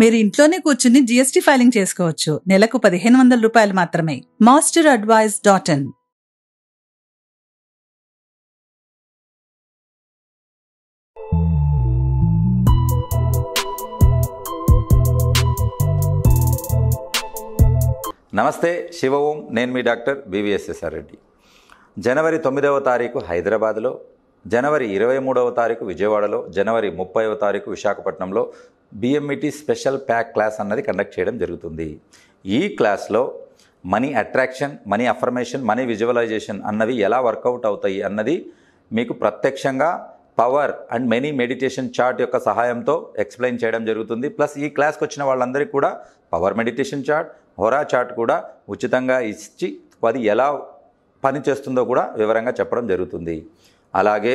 మీరు ఇంట్లోనే కూర్చుని జిఎస్టీ ఫైలింగ్ చేసుకోవచ్చు నెలకు పదిహేను వందల రూపాయలు మాత్రమే మాస్టర్ అడ్వైజ్ డాట్ ఇన్ నమస్తే శివ ఓం నేను మీ డాక్టర్ బీవీఎస్ఎస్ఆర్ రెడ్డి జనవరి తొమ్మిదవ తారీఖు హైదరాబాద్లో జనవరి ఇరవై మూడవ తారీఖు విజయవాడలో జనవరి ముప్పైవ తారీఖు విశాఖపట్నంలో బిఎంఈటీ స్పెషల్ ప్యాక్ క్లాస్ అన్నది కండక్ట్ చేయడం జరుగుతుంది ఈ క్లాస్లో money attraction money affirmation money visualisation అన్నవి ఎలా వర్కౌట్ అవుతాయి అన్నది మీకు ప్రత్యక్షంగా power and many meditation chart యొక్క సహాయంతో ఎక్స్ప్లెయిన్ చేయడం జరుగుతుంది ప్లస్ ఈ క్లాస్కి వచ్చిన వాళ్ళందరికీ కూడా power meditation chart hora chart కూడా ఉచితంగా ఇచ్చి అది ఎలా పనిచేస్తుందో కూడా వివరంగా చెప్పడం జరుగుతుంది అలాగే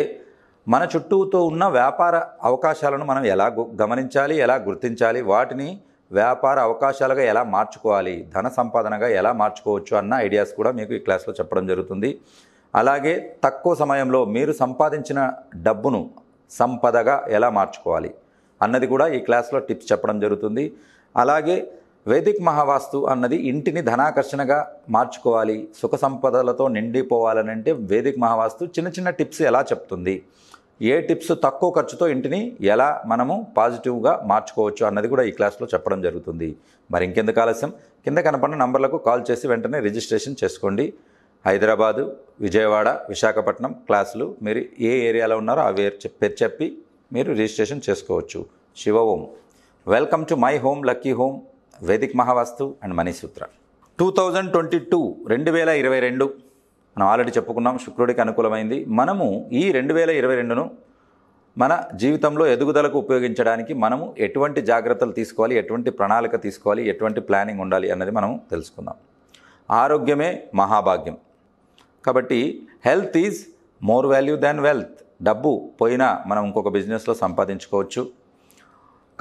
మన చుట్టూతో ఉన్న వ్యాపార అవకాశాలను మనం ఎలా గమనించాలి ఎలా గుర్తించాలి వాటిని వ్యాపార అవకాశాలుగా ఎలా మార్చుకోవాలి ధన సంపాదనగా ఎలా మార్చుకోవచ్చు అన్న ఐడియాస్ కూడా మీకు ఈ క్లాస్లో చెప్పడం జరుగుతుంది అలాగే తక్కువ సమయంలో మీరు సంపాదించిన డబ్బును సంపదగా ఎలా మార్చుకోవాలి అన్నది కూడా ఈ క్లాస్లో టిప్స్ చెప్పడం జరుగుతుంది అలాగే వేదిక్ మహావాస్తు అన్నది ఇంటిని ధనాకర్షణగా మార్చుకోవాలి సుఖ సంపదలతో నిండిపోవాలనంటే వేదిక్ మహావాస్తు చిన్న చిన్న టిప్స్ ఎలా చెప్తుంది ఏ టిప్స్ తక్కువ ఖర్చుతో ఇంటిని ఎలా మనము పాజిటివ్గా మార్చుకోవచ్చు అన్నది కూడా ఈ క్లాస్లో చెప్పడం జరుగుతుంది మరి ఇంకెందుకు ఆలస్యం కింద కనపడిన నంబర్లకు కాల్ చేసి వెంటనే రిజిస్ట్రేషన్ చేసుకోండి హైదరాబాదు విజయవాడ విశాఖపట్నం క్లాసులు మీరు ఏ ఏరియాలో ఉన్నారో అవి పేరు చెప్పి మీరు రిజిస్ట్రేషన్ చేసుకోవచ్చు Shiva Om welcome to my home lucky home Vedic Mahavastu and money sutra two thousand twenty two రెండు వేల ఇరవై రెండు మనం ఆల్రెడీ చెప్పుకున్నాం శుక్రుడికి అనుకూలమైంది మనము ఈ రెండు వేల ఇరవై రెండును మన జీవితంలో ఎదుగుదలకు ఉపయోగించడానికి మనము ఎటువంటి జాగ్రత్తలు తీసుకోవాలి ఎటువంటి ప్రణాళిక తీసుకోవాలి ఎటువంటి ప్లానింగ్ ఉండాలి అన్నది మనం తెలుసుకుందాం ఆరోగ్యమే మహాభాగ్యం కాబట్టి health is more value than wealth డబ్బు పోయినా మనం ఇంకొక బిజినెస్లో సంపాదించుకోవచ్చు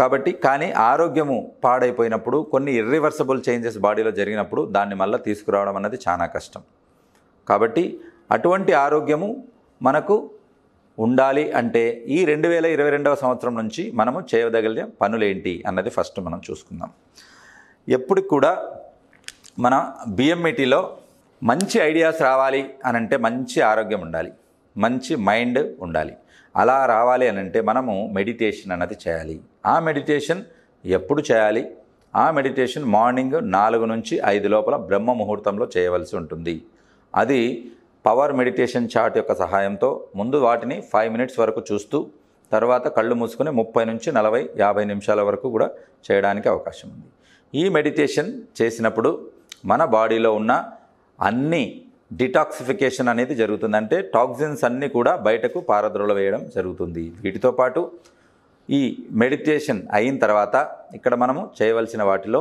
కాబట్టి కానీ ఆరోగ్యము పాడైపోయినప్పుడు కొన్ని ఇర్రివర్సబుల్ చేంజెస్ బాడీలో జరిగినప్పుడు దాన్ని మళ్ళీ తీసుకురావడం అనేది చాలా కష్టం కాబట్టి అటువంటి ఆరోగ్యము మనకు ఉండాలి అంటే ఈ రెండు వేల ఇరవై రెండవ సంవత్సరం నుంచి మనము చేయదగిన పనులేంటి అన్నది ఫస్ట్ మనం చూసుకుందాం ఎప్పటికి కూడా మన బిఎంఈటీలో e మంచి ఐడియాస్ రావాలి అనంటే మంచి ఆరోగ్యం ఉండాలి మంచి మైండ్ ఉండాలి అలా రావాలి అనంటే మనము మెడిటేషన్ అన్నది చేయాలి ఆ మెడిటేషన్ ఎప్పుడు చేయాలి ఆ మెడిటేషన్ మార్నింగ్ నాలుగు నుంచి ఐదు లోపల బ్రహ్మ ముహూర్తంలో చేయవలసి ఉంటుంది అది పవర్ మెడిటేషన్ చార్ట్ యొక్క సహాయంతో ముందు వాటిని ఫైవ్ మినిట్స్ వరకు చూస్తూ తర్వాత కళ్ళు మూసుకుని ముప్పై నుంచి నలభై యాభై నిమిషాల వరకు కూడా చేయడానికి అవకాశం ఉంది ఈ మెడిటేషన్ చేసినప్పుడు మన బాడీలో ఉన్న అన్ని డిటాక్సిఫికేషన్ అనేది జరుగుతుంది అంటే టాక్సిన్స్ అన్నీ కూడా బయటకు వేయడం జరుగుతుంది వీటితో పాటు ఈ మెడిటేషన్ అయిన తర్వాత ఇక్కడ మనము చేయవలసిన వాటిలో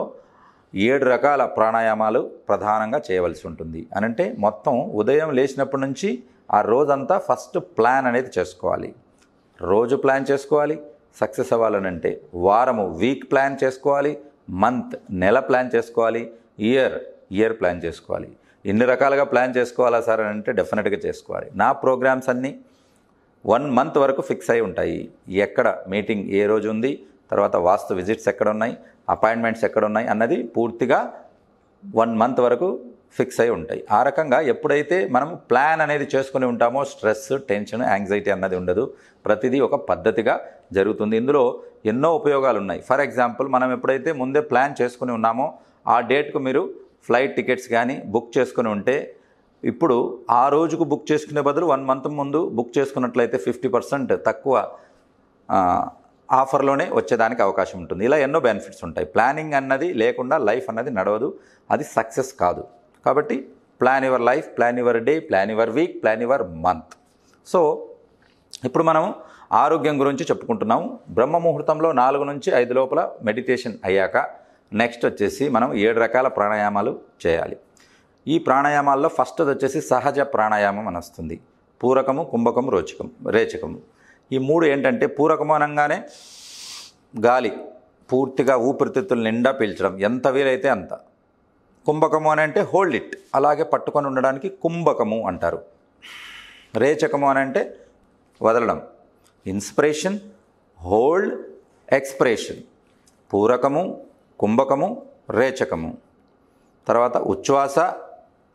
ఏడు రకాల ప్రాణాయామాలు ప్రధానంగా చేయవలసి ఉంటుంది అనంటే మొత్తం ఉదయం లేచినప్పటి నుంచి ఆ రోజంతా ఫస్ట్ ప్లాన్ అనేది చేసుకోవాలి రోజు ప్లాన్ చేసుకోవాలి సక్సెస్ అవ్వాలనంటే వారము వీక్ ప్లాన్ చేసుకోవాలి మంత్ నెల ప్లాన్ చేసుకోవాలి ఇయర్ ఇయర్ ప్లాన్ చేసుకోవాలి ఎన్ని రకాలుగా ప్లాన్ చేసుకోవాలా సార్ అని అంటే డెఫినెట్గా చేసుకోవాలి నా ప్రోగ్రామ్స్ అన్నీ వన్ మంత్ వరకు ఫిక్స్ అయి ఉంటాయి ఎక్కడ మీటింగ్ ఏ రోజు ఉంది తర్వాత వాస్తు విజిట్స్ ఎక్కడ ఉన్నాయి అపాయింట్మెంట్స్ ఎక్కడ ఉన్నాయి అన్నది పూర్తిగా వన్ మంత్ వరకు ఫిక్స్ అయి ఉంటాయి ఆ రకంగా ఎప్పుడైతే మనం ప్లాన్ అనేది చేసుకుని ఉంటామో స్ట్రెస్ టెన్షన్ యాంగ్జైటీ అన్నది ఉండదు ప్రతిదీ ఒక పద్ధతిగా జరుగుతుంది ఇందులో ఎన్నో ఉపయోగాలు ఉన్నాయి ఫర్ ఎగ్జాంపుల్ మనం ఎప్పుడైతే ముందే ప్లాన్ చేసుకుని ఉన్నామో ఆ డేట్కు మీరు ఫ్లైట్ టికెట్స్ కానీ బుక్ చేసుకుని ఉంటే ఇప్పుడు ఆ రోజుకు బుక్ చేసుకునే బదులు వన్ మంత్ ముందు బుక్ చేసుకున్నట్లయితే ఫిఫ్టీ పర్సెంట్ తక్కువ ఆఫర్లోనే వచ్చేదానికి అవకాశం ఉంటుంది ఇలా ఎన్నో బెనిఫిట్స్ ఉంటాయి ప్లానింగ్ అన్నది లేకుండా లైఫ్ అన్నది నడవదు అది సక్సెస్ కాదు కాబట్టి plan your life plan your day plan your week plan your month so ఇప్పుడు మనం ఆరోగ్యం గురించి చెప్పుకుంటున్నాము బ్రహ్మ ముహూర్తంలో నాలుగు నుంచి ఐదు లోపల మెడిటేషన్ అయ్యాక నెక్స్ట్ వచ్చేసి మనం ఏడు రకాల ప్రాణాయామాలు చేయాలి ఈ ప్రాణాయామాల్లో ఫస్ట్ వచ్చేసి సహజ ప్రాణాయామం అని వస్తుంది పూరకము కుంభకము రోచకం రేచకము ఈ మూడు ఏంటంటే పూరకమానంగానే గాలి పూర్తిగా ఊపిరితిత్తుల నిండా పీల్చడం ఎంత వీలైతే అంత కుంభకము అని అంటే హోల్డ్ ఇట్ అలాగే పట్టుకొని ఉండడానికి కుంభకము అంటారు రేచకము అని అంటే వదలడం ఇన్స్పిరేషన్ హోల్డ్ ఎక్స్ప్రెషన్ పూరకము కుంభకము రేచకము తర్వాత ఉచ్ఛ్వాస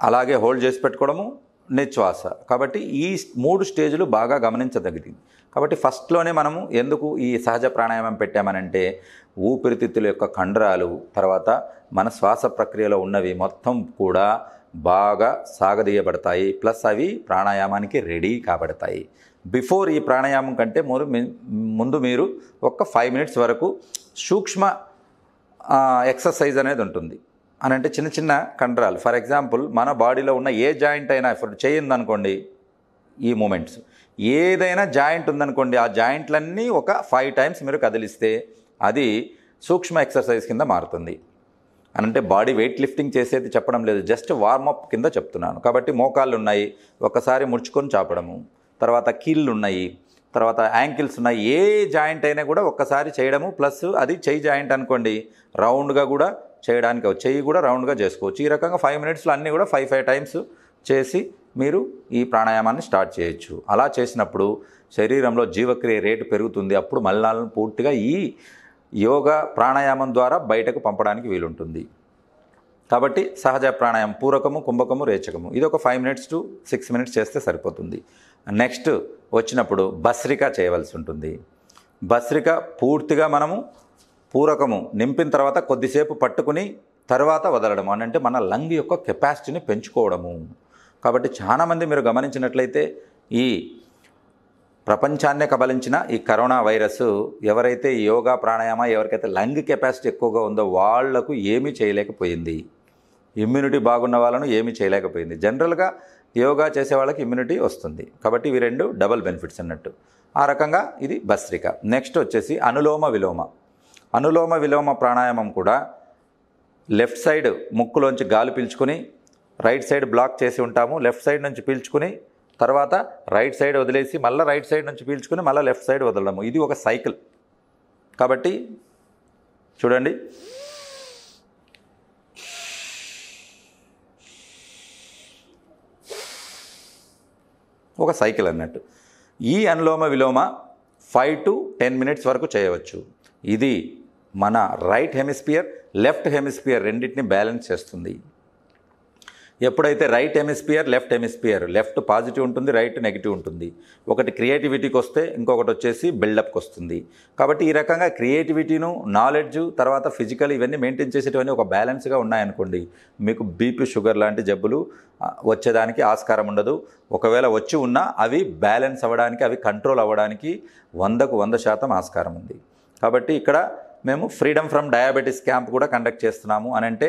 అలాగే హోల్డ్ చేసి పెట్టుకోవడము నిశ్వాస కాబట్టి ఈ మూడు స్టేజ్లు బాగా గమనించదగింది కాబట్టి ఫస్ట్లోనే మనము ఎందుకు ఈ సహజ ప్రాణాయామం పెట్టామనంటే ఊపిరితిత్తుల యొక్క కండరాలు తర్వాత మన శ్వాస ప్రక్రియలో ఉన్నవి మొత్తం కూడా బాగా సాగదీయబడతాయి ప్లస్ అవి ప్రాణాయామానికి రెడీ కాబడతాయి బిఫోర్ ఈ ప్రాణాయామం కంటే మీరు ముందు మీరు ఒక ఫైవ్ మినిట్స్ వరకు సూక్ష్మ ఎక్సర్సైజ్ అనేది ఉంటుంది అని అంటే చిన్న చిన్న కండరాలు ఫర్ ఎగ్జాంపుల్ మన బాడీలో ఉన్న ఏ జాయింట్ అయినా ఎఫర్ట్ చేయిందనుకోండి ఈ మూమెంట్స్ ఏదైనా జాయింట్ ఉందనుకోండి ఆ జాయింట్లన్నీ ఒక ఫైవ్ టైమ్స్ మీరు కదిలిస్తే అది సూక్ష్మ ఎక్సర్సైజ్ కింద మారుతుంది అంటే బాడీ వెయిట్ లిఫ్టింగ్ చేసేది చెప్పడం లేదు జస్ట్ వార్మప్ కింద చెప్తున్నాను కాబట్టి మోకాళ్ళు ఉన్నాయి ఒకసారి ముడుచుకొని చాపడము తర్వాత కీళ్ళు ఉన్నాయి తర్వాత యాంకిల్స్ ఉన్నాయి ఏ జాయింట్ అయినా కూడా ఒక్కసారి చేయడము ప్లస్ అది చెయ్యి జాయింట్ అనుకోండి రౌండ్గా కూడా చేయడానికి చెయ్యి కూడా రౌండ్గా చేసుకోవచ్చు ఈ రకంగా ఫైవ్ మినిట్స్లో అన్నీ కూడా ఫైవ్ ఫైవ్ టైమ్స్ చేసి మీరు ఈ ప్రాణాయామాన్ని స్టార్ట్ చేయొచ్చు అలా చేసినప్పుడు శరీరంలో జీవక్రియ రేటు పెరుగుతుంది అప్పుడు మలినాలను పూర్తిగా ఈ యోగా ప్రాణాయామం ద్వారా బయటకు పంపడానికి వీలుంటుంది కాబట్టి సహజ ప్రాణాయామం పూరకము కుంభకము రేచకము ఇది ఒక five minutes to six minutes చేస్తే సరిపోతుంది నెక్స్ట్ వచ్చినప్పుడు భస్రిక చేయవలసి ఉంటుంది భస్రిక పూర్తిగా మనము పూరకము నింపిన తర్వాత కొద్దిసేపు పట్టుకుని తర్వాత వదలడం అని అంటే మన లంగ్ యొక్క కెపాసిటీని పెంచుకోవడము కాబట్టి చాలామంది మీరు గమనించినట్లయితే ఈ ప్రపంచాన్నే కబలించిన ఈ కరోనా వైరస్ ఎవరైతే యోగా ప్రాణాయామ ఎవరికైతే లంగ్ కెపాసిటీ ఎక్కువగా ఉందో వాళ్లకు ఏమీ చేయలేకపోయింది ఇమ్యూనిటీ బాగున్న వాళ్ళను ఏమీ చేయలేకపోయింది జనరల్గా యోగా చేసే వాళ్ళకి ఇమ్యూనిటీ వస్తుంది కాబట్టి ఇవి రెండు డబల్ బెనిఫిట్స్ అన్నట్టు ఆ రకంగా ఇది భస్త్రిక నెక్స్ట్ వచ్చేసి అనులోమ విలోమ అనులోమ విలోమ ప్రాణాయామం కూడా లెఫ్ట్ సైడ్ ముక్కులోంచి గాలి పీల్చుకొని రైట్ సైడ్ బ్లాక్ చేసి ఉంటాము లెఫ్ట్ సైడ్ నుంచి పీల్చుకుని తర్వాత రైట్ సైడ్ వదిలేసి మళ్ళీ రైట్ సైడ్ నుంచి పీల్చుకుని మళ్ళీ లెఫ్ట్ సైడ్ వదలడము ఇది ఒక సైకిల్ కాబట్టి చూడండి ఒక సైకిల్ అన్నట్టు ఈ అనులోమ విలోమ ఫైవ్ టు టెన్ మినిట్స్ వరకు చేయవచ్చు ఇది మన రైట్ హెమిస్పియర్ లెఫ్ట్ హెమిస్పియర్ రెండింటిని బ్యాలెన్స్ చేస్తుంది ఎప్పుడైతే right hemisphere left hemisphere left positive ఉంటుంది రైట్ నెగిటివ్ ఉంటుంది ఒకటి క్రియేటివిటీకి వస్తే ఇంకొకటి వచ్చేసి బిల్డప్కి వస్తుంది కాబట్టి ఈ రకంగా క్రియేటివిటీను నాలెడ్జ్ తర్వాత ఫిజికల్ ఇవన్నీ మెయింటైన్ చేసేటివన్నీ ఒక బ్యాలెన్స్గా ఉన్నాయనుకోండి మీకు బీపీ షుగర్ లాంటి జబ్బులు వచ్చేదానికి ఆస్కారం ఉండదు ఒకవేళ వచ్చి ఉన్నా అవి బ్యాలెన్స్ అవ్వడానికి అవి కంట్రోల్ అవ్వడానికి వందకు వంద శాతం ఆస్కారం ఉంది కాబట్టి ఇక్కడ మేము ఫ్రీడమ్ ఫ్రమ్ డయాబెటీస్ క్యాంప్ కూడా కండక్ట్ చేస్తున్నాము అని అంటే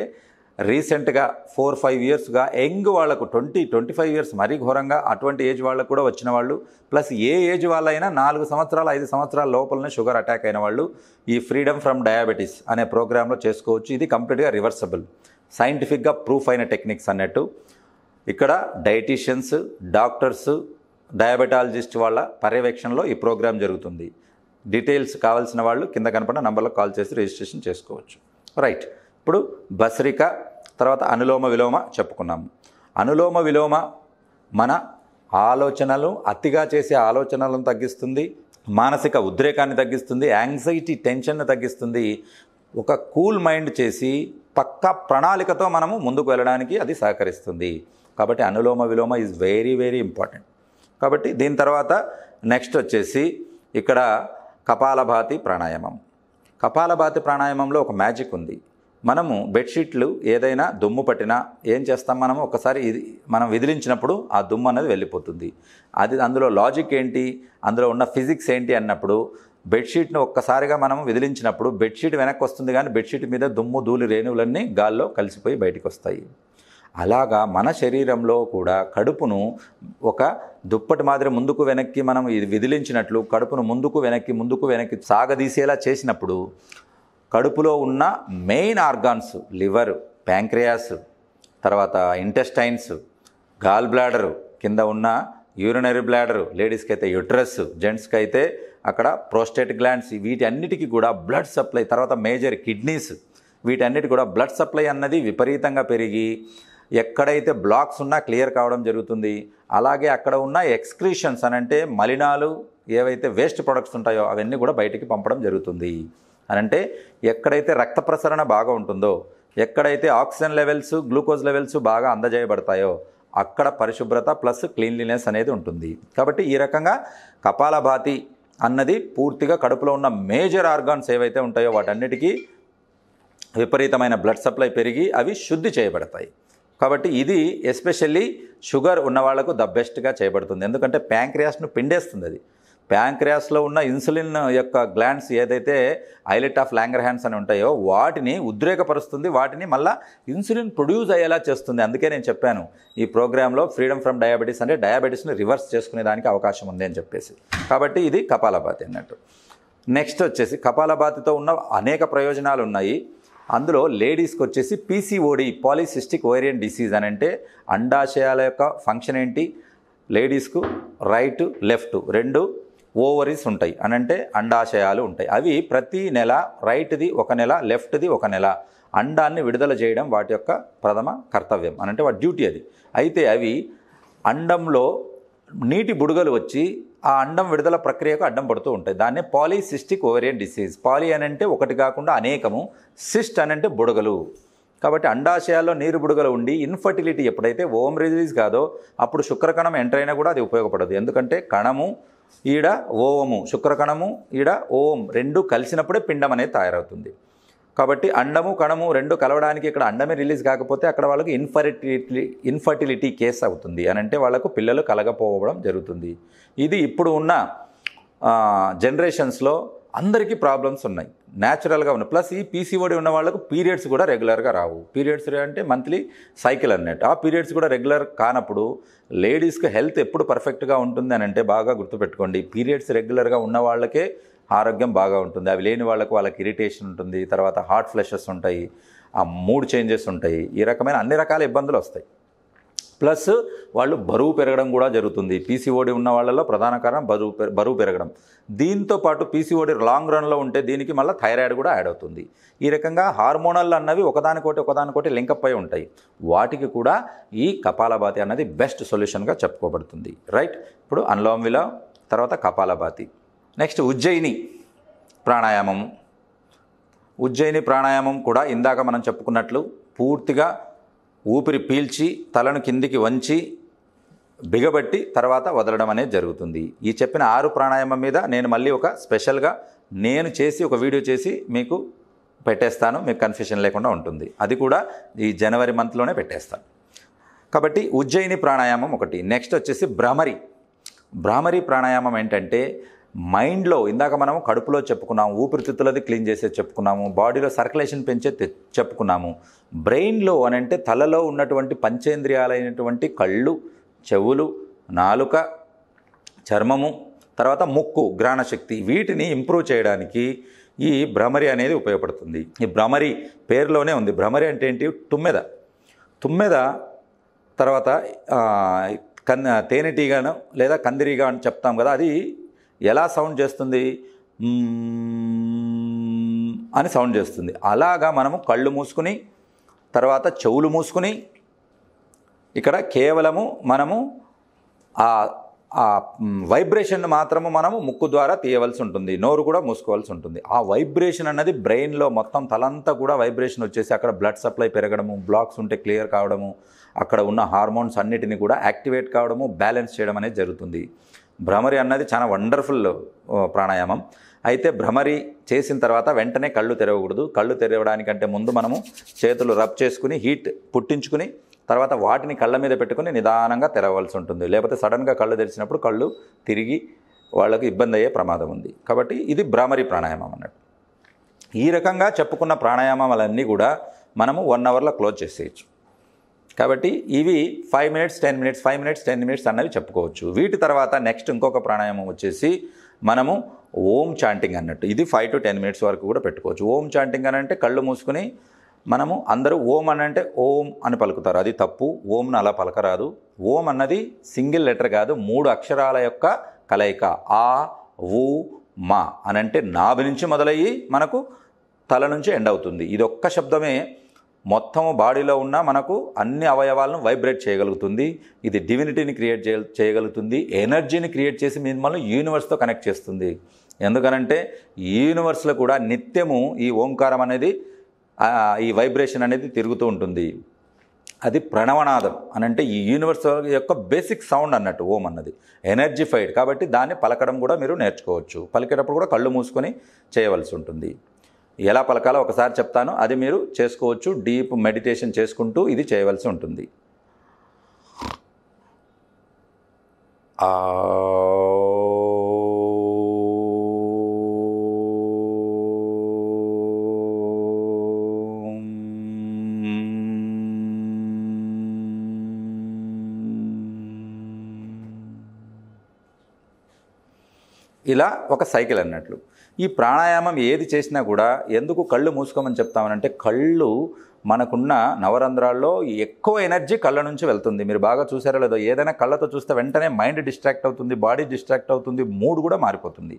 రీసెంట్గా ఫోర్ ఫైవ్ ఇయర్స్గా యంగ్ వాళ్ళకు ట్వంటీ ట్వంటీ ఫైవ్ ఇయర్స్ మరీ ఘోరంగా అటువంటి ఏజ్ వాళ్ళకు కూడా వచ్చిన వాళ్ళు ప్లస్ ఏ ఏజ్ వాళ్ళైనా నాలుగు సంవత్సరాలు ఐదు సంవత్సరాల లోపలనే షుగర్ అటాక్ అయిన వాళ్ళు ఈ ఫ్రీడమ్ ఫ్రమ్ డయాబెటీస్ అనే ప్రోగ్రాంలో చేసుకోవచ్చు ఇది కంప్లీట్గా రివర్సబుల్ సైంటిఫిక్గా ప్రూఫ్ అయిన టెక్నిక్స్ అన్నట్టు ఇక్కడ డైటీషియన్స్ డాక్టర్స్ డయాబెటాలజిస్ట్ వాళ్ళ పర్యవేక్షణలో ఈ ప్రోగ్రామ్ జరుగుతుంది డీటెయిల్స్ కావాల్సిన వాళ్ళు కింద కనపడిన నంబర్లో కాల్ చేసి రిజిస్ట్రేషన్ చేసుకోవచ్చు రైట్ ఇప్పుడు బసరిక తర్వాత అనులోమ విలోమ చెప్పుకున్నాము అనులోమ విలోమ మన ఆలోచనలు అతిగా చేసే ఆలోచనలను తగ్గిస్తుంది మానసిక ఉద్రేకాన్ని తగ్గిస్తుంది యాంగ్జైటీ టెన్షన్ను తగ్గిస్తుంది ఒక కూల్ మైండ్ చేసి పక్క ప్రణాళికతో మనము ముందుకు వెళ్ళడానికి అది సహకరిస్తుంది కాబట్టి అనులోమ విలోమ ఈజ్ వెరీ వెరీ ఇంపార్టెంట్ కాబట్టి దీని తర్వాత నెక్స్ట్ వచ్చేసి ఇక్కడ కపాలభాతి ప్రాణాయామం కపాలభాతి ప్రాణాయామంలో ఒక మ్యాజిక్ ఉంది మనము బెడ్షీట్లు ఏదైనా దుమ్ము పట్టినా ఏం చేస్తాం మనము ఒకసారి ఇది మనం విదిలించినప్పుడు ఆ దుమ్ము అనేది వెళ్ళిపోతుంది అది అందులో లాజిక్ ఏంటి అందులో ఉన్న ఫిజిక్స్ ఏంటి అన్నప్పుడు బెడ్షీట్ను ఒక్కసారిగా మనం విదిలించినప్పుడు బెడ్షీట్ వెనక్కి వస్తుంది కానీ బెడ్షీట్ మీద దుమ్ము ధూళి రేణువులన్నీ గాల్లో కలిసిపోయి బయటకు వస్తాయి అలాగా మన శరీరంలో కూడా కడుపును ఒక దుప్పటి మాదిరి ముందుకు వెనక్కి మనం ఇది విదిలించినట్లు కడుపును ముందుకు వెనక్కి ముందుకు వెనక్కి సాగదీసేలా చేసినప్పుడు కడుపులో ఉన్న మెయిన్ ఆర్గాన్స్ లివర్ ప్యాంక్రియాస్ తర్వాత ఇంటెస్టైన్స్ గాల్ బ్లాడరు కింద ఉన్న యూరినరీ బ్లాడరు లేడీస్కి అయితే యుట్రస్ జెంట్స్కి అయితే అక్కడ ప్రోస్టేట్ గ్లాండ్స్ వీటన్నిటికీ కూడా బ్లడ్ సప్లై తర్వాత మేజర్ కిడ్నీస్ వీటన్నిటి కూడా బ్లడ్ సప్లై అన్నది విపరీతంగా పెరిగి ఎక్కడైతే బ్లాక్స్ ఉన్నా క్లియర్ కావడం జరుగుతుంది అలాగే అక్కడ ఉన్న ఎక్స్క్రీషన్స్ అంటే మలినాలు ఏవైతే వేస్ట్ ప్రొడక్ట్స్ ఉంటాయో అవన్నీ కూడా బయటికి పంపడం జరుగుతుంది అని అంటే ఎక్కడైతే రక్త ప్రసరణ బాగా ఉంటుందో ఎక్కడైతే ఆక్సిజన్ లెవెల్స్ గ్లూకోజ్ లెవెల్స్ బాగా అందజేయబడతాయో అక్కడ పరిశుభ్రత ప్లస్ క్లీన్లీనెస్ అనేది ఉంటుంది కాబట్టి ఈ రకంగా కపాలభాతి అన్నది పూర్తిగా కడుపులో ఉన్న మేజర్ ఆర్గాన్స్ ఏవైతే ఉంటాయో వాటన్నిటికీ విపరీతమైన బ్లడ్ సప్లై పెరిగి అవి శుద్ధి చేయబడతాయి కాబట్టి ఇది ఎస్పెషల్లీ షుగర్ ఉన్న వాళ్లకు ద బెస్ట్గా చేయబడుతుంది ఎందుకంటే ప్యాంక్రియాస్ను పిండేస్తుంది అది ప్యాంక్రియాస్లో ఉన్న ఇన్సులిన్ యొక్క గ్లాండ్స్ ఏదైతే ఐలెట్ ఆఫ్ హ్యాండ్స్ అని ఉంటాయో వాటిని ఉద్రేకపరుస్తుంది వాటిని మళ్ళీ ఇన్సులిన్ ప్రొడ్యూస్ అయ్యేలా చేస్తుంది అందుకే నేను చెప్పాను ఈ ప్రోగ్రాంలో ఫ్రీడమ్ ఫ్రమ్ డయాబెటీస్ అంటే డయాబెటీస్ని రివర్స్ చేసుకునే దానికి అవకాశం ఉంది అని చెప్పేసి కాబట్టి ఇది కపాలబాతి అన్నట్టు నెక్స్ట్ వచ్చేసి కపాలబాతితో ఉన్న అనేక ప్రయోజనాలు ఉన్నాయి అందులో లేడీస్కి వచ్చేసి పీసీఓడి పాలిసిస్టిక్ ఓరియన్ డిసీజ్ అని అంటే అండాశయాల యొక్క ఫంక్షన్ ఏంటి లేడీస్కు రైట్ లెఫ్ట్ రెండు ఓవరీస్ ఉంటాయి అని అంటే అండాశయాలు ఉంటాయి అవి ప్రతి నెల రైట్ది ఒక నెల లెఫ్ట్ది ఒక నెల అండాన్ని విడుదల చేయడం వాటి యొక్క ప్రథమ కర్తవ్యం అని అంటే వాటి డ్యూటీ అది అయితే అవి అండంలో నీటి బుడగలు వచ్చి ఆ అండం విడుదల ప్రక్రియకు అడ్డం పడుతూ ఉంటాయి దాన్నే పాలీసిస్టిక్ ఓవరియన్ డిసీజ్ పాలీ అని అంటే ఒకటి కాకుండా అనేకము సిస్ట్ అని అంటే బుడగలు కాబట్టి అండాశయాల్లో నీరు బుడగలు ఉండి ఇన్ఫర్టిలిటీ ఎప్పుడైతే ఓమ్ రిలీజ్ కాదో అప్పుడు శుక్రకణం ఎంటర్ అయినా కూడా అది ఉపయోగపడదు ఎందుకంటే కణము ఈడ ఓవము శుక్రకణము ఈడ ఓం రెండు కలిసినప్పుడే పిండం అనేది తయారవుతుంది కాబట్టి అండము కణము రెండు కలవడానికి ఇక్కడ అండమే రిలీజ్ కాకపోతే అక్కడ వాళ్ళకి ఇన్ఫర్టిలిటీ ఇన్ఫర్టిలిటీ కేస్ అవుతుంది అని అంటే వాళ్ళకు పిల్లలు కలగపోవడం జరుగుతుంది ఇది ఇప్పుడు ఉన్న జనరేషన్స్లో అందరికీ ప్రాబ్లమ్స్ ఉన్నాయి న్యాచురల్గా ఉన్నాయి ప్లస్ ఈ పీసీఓడి ఉన్న వాళ్ళకు పీరియడ్స్ కూడా రెగ్యులర్గా రావు పీరియడ్స్ అంటే మంత్లీ సైకిల్ అన్నట్టు ఆ పీరియడ్స్ కూడా రెగ్యులర్ కానప్పుడు లేడీస్కి హెల్త్ ఎప్పుడు పర్ఫెక్ట్గా ఉంటుంది అని అంటే బాగా గుర్తుపెట్టుకోండి పీరియడ్స్ రెగ్యులర్గా ఉన్న వాళ్ళకే ఆరోగ్యం బాగా ఉంటుంది అవి లేని వాళ్ళకు వాళ్ళకి ఇరిటేషన్ ఉంటుంది తర్వాత హార్ట్ ఫ్లెషెస్ ఉంటాయి ఆ మూడ్ చేంజెస్ ఉంటాయి ఈ రకమైన అన్ని రకాల ఇబ్బందులు వస్తాయి ప్లస్ వాళ్ళు బరువు పెరగడం కూడా జరుగుతుంది పీసీఓడి ఉన్న వాళ్ళలో ప్రధాన కారణం బరువు బరువు పెరగడం దీంతో పాటు పీసీఓడి లాంగ్ రన్లో ఉంటే దీనికి మళ్ళీ థైరాయిడ్ కూడా యాడ్ అవుతుంది ఈ రకంగా హార్మోనల్ అన్నవి ఒకదానికోటి ఒకదానికోటి లింకప్ అయి ఉంటాయి వాటికి కూడా ఈ కపాలభాతి అన్నది బెస్ట్ సొల్యూషన్గా చెప్పుకోబడుతుంది రైట్ ఇప్పుడు అనులోమ విలో తర్వాత కపాలభాతి నెక్స్ట్ ఉజ్జయిని ప్రాణాయామము ఉజ్జయిని ప్రాణాయామం కూడా ఇందాక మనం చెప్పుకున్నట్లు పూర్తిగా ఊపిరి పీల్చి తలను కిందికి వంచి బిగబట్టి తర్వాత వదలడం అనేది జరుగుతుంది ఈ చెప్పిన ఆరు ప్రాణాయామం మీద నేను మళ్ళీ ఒక స్పెషల్గా నేను చేసి ఒక వీడియో చేసి మీకు పెట్టేస్తాను మీకు కన్ఫ్యూషన్ లేకుండా ఉంటుంది అది కూడా ఈ జనవరి మంత్లోనే పెట్టేస్తాను కాబట్టి ఉజ్జయిని ప్రాణాయామం ఒకటి నెక్స్ట్ వచ్చేసి భ్రమరి భ్రామరి ప్రాణాయామం ఏంటంటే మైండ్లో ఇందాక మనం కడుపులో చెప్పుకున్నాము ఊపిరితిత్తులది క్లీన్ చేసే చెప్పుకున్నాము బాడీలో సర్క్యులేషన్ పెంచే చెప్పుకున్నాము బ్రెయిన్లో అని అంటే తలలో ఉన్నటువంటి పంచేంద్రియాలైనటువంటి కళ్ళు చెవులు నాలుక చర్మము తర్వాత ముక్కు గ్రాణశక్తి వీటిని ఇంప్రూవ్ చేయడానికి ఈ భ్రమరి అనేది ఉపయోగపడుతుంది ఈ భ్రమరి పేరులోనే ఉంది భ్రమరి అంటే ఏంటి తుమ్మెద తుమ్మెద తర్వాత కన్ తేనెటీగాను లేదా కందిరీగా అని చెప్తాం కదా అది ఎలా సౌండ్ చేస్తుంది అని సౌండ్ చేస్తుంది అలాగా మనము కళ్ళు మూసుకుని తర్వాత చెవులు మూసుకుని ఇక్కడ కేవలము మనము ఆ వైబ్రేషన్ మాత్రము మనము ముక్కు ద్వారా తీయవలసి ఉంటుంది నోరు కూడా మూసుకోవాల్సి ఉంటుంది ఆ వైబ్రేషన్ అన్నది బ్రెయిన్లో మొత్తం తలంతా కూడా వైబ్రేషన్ వచ్చేసి అక్కడ బ్లడ్ సప్లై పెరగడము బ్లాక్స్ ఉంటే క్లియర్ కావడము అక్కడ ఉన్న హార్మోన్స్ అన్నిటిని కూడా యాక్టివేట్ కావడము బ్యాలెన్స్ చేయడం అనేది జరుగుతుంది భ్రమరి అన్నది చాలా వండర్ఫుల్ ప్రాణాయామం అయితే భ్రమరి చేసిన తర్వాత వెంటనే కళ్ళు తెరవకూడదు కళ్ళు తెరవడానికంటే ముందు మనము చేతులు రబ్ చేసుకుని హీట్ పుట్టించుకుని తర్వాత వాటిని కళ్ళ మీద పెట్టుకుని నిదానంగా తెరవలసి ఉంటుంది లేకపోతే సడన్గా కళ్ళు తెరిచినప్పుడు కళ్ళు తిరిగి వాళ్ళకు ఇబ్బంది అయ్యే ప్రమాదం ఉంది కాబట్టి ఇది భ్రమరి ప్రాణాయామం అన్నట్టు ఈ రకంగా చెప్పుకున్న ప్రాణాయామాలన్నీ కూడా మనము వన్ అవర్లో క్లోజ్ చేసేయచ్చు కాబట్టి ఇవి five minutes ten minutes five minutes ten minutes అన్నవి చెప్పుకోవచ్చు వీటి తర్వాత నెక్స్ట్ ఇంకొక ప్రాణాయామం వచ్చేసి మనము ఓం చాంటింగ్ అన్నట్టు ఇది ఫైవ్ టు టెన్ మినిట్స్ వరకు కూడా పెట్టుకోవచ్చు ఓం చాంటింగ్ అని అంటే కళ్ళు మూసుకుని మనము అందరూ ఓం అని అంటే ఓం అని పలుకుతారు అది తప్పు ఓంను అలా పలకరాదు ఓం అన్నది సింగిల్ లెటర్ కాదు మూడు అక్షరాల యొక్క కలయిక ఆ ఊ మా అనంటే నాభి నుంచి మొదలయ్యి మనకు తల నుంచి ఎండ్ అవుతుంది ఇది ఒక్క శబ్దమే మొత్తం బాడీలో ఉన్న మనకు అన్ని అవయవాలను వైబ్రేట్ చేయగలుగుతుంది ఇది డివినిటీని క్రియేట్ చేయ చేయగలుగుతుంది ఎనర్జీని క్రియేట్ చేసి మిమ్మల్ని యూనివర్స్తో కనెక్ట్ చేస్తుంది ఎందుకనంటే యూనివర్స్లో కూడా నిత్యము ఈ ఓంకారం అనేది ఈ వైబ్రేషన్ అనేది తిరుగుతూ ఉంటుంది అది ప్రణవనాదం అని అంటే ఈ యూనివర్స్ యొక్క బేసిక్ సౌండ్ అన్నట్టు ఓం అన్నది ఫైడ్ కాబట్టి దాన్ని పలకడం కూడా మీరు నేర్చుకోవచ్చు పలికేటప్పుడు కూడా కళ్ళు మూసుకొని చేయవలసి ఉంటుంది ఎలా పలకాలో ఒకసారి చెప్తాను అది మీరు చేసుకోవచ్చు డీప్ మెడిటేషన్ చేసుకుంటూ ఇది చేయవలసి ఉంటుంది ఆ ఇలా ఒక సైకిల్ అన్నట్లు ఈ ప్రాణాయామం ఏది చేసినా కూడా ఎందుకు కళ్ళు మూసుకోమని చెప్తామనంటే కళ్ళు మనకున్న నవరంధ్రాల్లో ఎక్కువ ఎనర్జీ కళ్ళ నుంచి వెళ్తుంది మీరు బాగా చూసారో లేదో ఏదైనా కళ్ళతో చూస్తే వెంటనే మైండ్ డిస్ట్రాక్ట్ అవుతుంది బాడీ డిస్ట్రాక్ట్ అవుతుంది మూడ్ కూడా మారిపోతుంది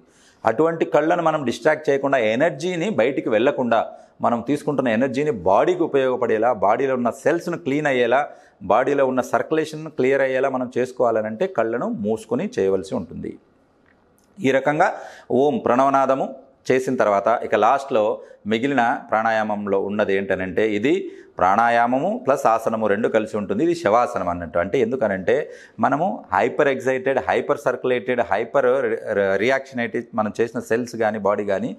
అటువంటి కళ్ళను మనం డిస్ట్రాక్ట్ చేయకుండా ఎనర్జీని బయటికి వెళ్లకుండా మనం తీసుకుంటున్న ఎనర్జీని బాడీకి ఉపయోగపడేలా బాడీలో ఉన్న సెల్స్ను క్లీన్ అయ్యేలా బాడీలో ఉన్న సర్కులేషన్ క్లియర్ అయ్యేలా మనం చేసుకోవాలనంటే కళ్ళను మూసుకొని చేయవలసి ఉంటుంది ఈ రకంగా ఓం ప్రణవనాదము చేసిన తర్వాత ఇక లాస్ట్లో మిగిలిన ప్రాణాయామంలో ఉన్నది ఏంటనంటే ఇది ప్రాణాయామము ప్లస్ ఆసనము రెండు కలిసి ఉంటుంది ఇది శవాసనం అన్నట్టు అంటే ఎందుకనంటే మనము hyper excited hyper circulated hyper reactionated మనం చేసిన సెల్స్ కానీ బాడీ కానీ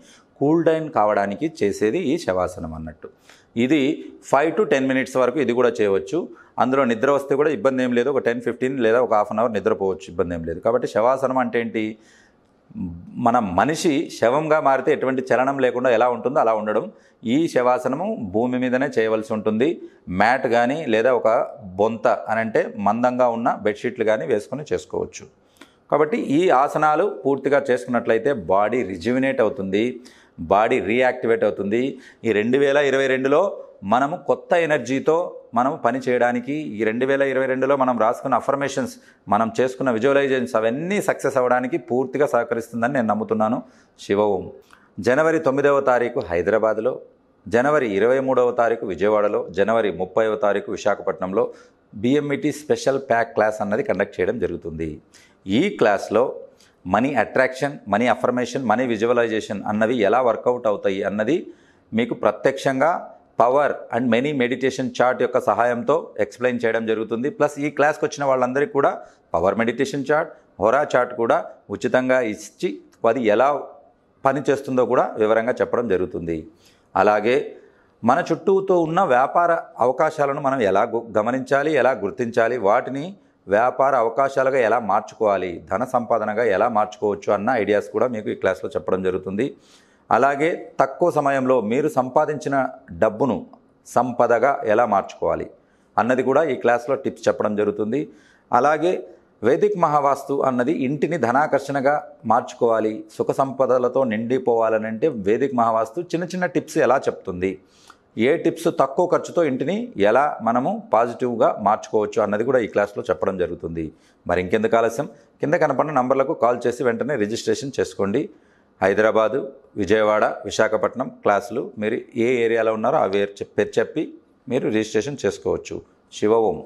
కూల్ డౌన్ కావడానికి చేసేది ఈ శవాసనం అన్నట్టు ఇది ఫైవ్ టు టెన్ మినిట్స్ వరకు ఇది కూడా చేయవచ్చు అందులో నిద్ర వస్తే కూడా ఇబ్బంది ఏం లేదు ఒక టెన్ ఫిఫ్టీన్ లేదా ఒక హాఫ్ అన్ అవర్ నిద్రపోవచ్చు ఇబ్బంది ఏం లేదు కాబట్టి శవాసనం అంటే ఏంటి మన మనిషి శవంగా మారితే ఎటువంటి చలనం లేకుండా ఎలా ఉంటుందో అలా ఉండడం ఈ శవాసనము భూమి మీదనే చేయవలసి ఉంటుంది మ్యాట్ కానీ లేదా ఒక బొంత అని అంటే మందంగా ఉన్న బెడ్షీట్లు కానీ వేసుకొని చేసుకోవచ్చు కాబట్టి ఈ ఆసనాలు పూర్తిగా చేసుకున్నట్లయితే బాడీ రిజ్యువినేట్ అవుతుంది బాడీ రీయాక్టివేట్ అవుతుంది ఈ రెండు వేల ఇరవై రెండులో మనము కొత్త ఎనర్జీతో మనం పని చేయడానికి ఈ రెండు వేల ఇరవై రెండులో మనం రాసుకున్న అఫర్మేషన్స్ మనం చేసుకున్న విజువలైజేషన్స్ అవన్నీ సక్సెస్ అవ్వడానికి పూర్తిగా సహకరిస్తుందని నేను నమ్ముతున్నాను శివ ఓం జనవరి తొమ్మిదవ తారీఖు హైదరాబాద్లో జనవరి ఇరవై మూడవ తారీఖు విజయవాడలో జనవరి ముప్పైవ తారీఖు విశాఖపట్నంలో బిఎంఈటీ స్పెషల్ ప్యాక్ క్లాస్ అన్నది కండక్ట్ చేయడం జరుగుతుంది ఈ క్లాస్లో money attraction money affirmation money visualisation అన్నవి ఎలా వర్కౌట్ అవుతాయి అన్నది మీకు ప్రత్యక్షంగా power and many meditation chart యొక్క సహాయంతో ఎక్స్ప్లెయిన్ చేయడం జరుగుతుంది ప్లస్ ఈ క్లాస్కి వచ్చిన వాళ్ళందరికీ కూడా power meditation chart hora chart కూడా ఉచితంగా ఇచ్చి అది ఎలా పనిచేస్తుందో కూడా వివరంగా చెప్పడం జరుగుతుంది అలాగే మన చుట్టూతో ఉన్న వ్యాపార అవకాశాలను మనం ఎలా గమనించాలి ఎలా గుర్తించాలి వాటిని వ్యాపార అవకాశాలుగా ఎలా మార్చుకోవాలి ధన సంపాదనగా ఎలా మార్చుకోవచ్చు అన్న ఐడియాస్ కూడా మీకు ఈ క్లాస్లో చెప్పడం జరుగుతుంది అలాగే తక్కువ సమయంలో మీరు సంపాదించిన డబ్బును సంపదగా ఎలా మార్చుకోవాలి అన్నది కూడా ఈ క్లాస్లో టిప్స్ చెప్పడం జరుగుతుంది అలాగే వేదిక్ మహావాస్తు అన్నది ఇంటిని ధనాకర్షణగా మార్చుకోవాలి సుఖ సంపదలతో నిండిపోవాలనంటే వేదిక్ మహావాస్తు చిన్న చిన్న టిప్స్ ఎలా చెప్తుంది ఏ టిప్స్ తక్కువ ఖర్చుతో ఇంటిని ఎలా మనము పాజిటివ్గా మార్చుకోవచ్చు అన్నది కూడా ఈ క్లాస్లో చెప్పడం జరుగుతుంది మరి ఇంకెందుకు ఆలస్యం కింద కనపడిన నంబర్లకు కాల్ చేసి వెంటనే రిజిస్ట్రేషన్ చేసుకోండి హైదరాబాదు విజయవాడ విశాఖపట్నం క్లాసులు మీరు ఏ ఏరియాలో ఉన్నారో అవి చెప్పి మీరు రిజిస్ట్రేషన్ చేసుకోవచ్చు శివ ఓం